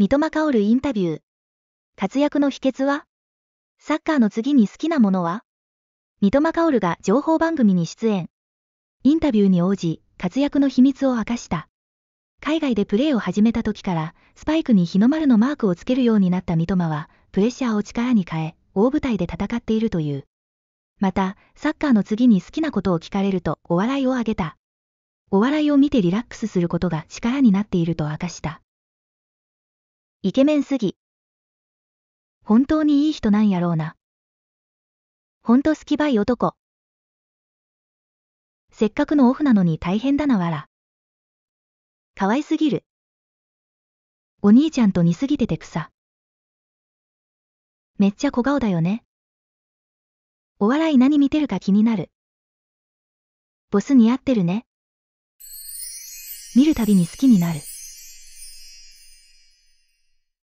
三笘薫インタビュー。活躍の秘訣はサッカーの次に好きなものは三笘薫が情報番組に出演。インタビューに応じ、活躍の秘密を明かした。海外でプレーを始めた時から、スパイクに日の丸のマークをつけるようになった三笘は、プレッシャーを力に変え、大舞台で戦っているという。また、サッカーの次に好きなことを聞かれると、お笑いをあげた。お笑いを見てリラックスすることが力になっていると明かした。イケメンすぎ。本当にいい人なんやろうな。ほんと好きばい男。せっかくのオフなのに大変だなわら。かわいすぎる。お兄ちゃんと似すぎてて草。めっちゃ小顔だよね。お笑い何見てるか気になる。ボス似合ってるね。見るたびに好きになる。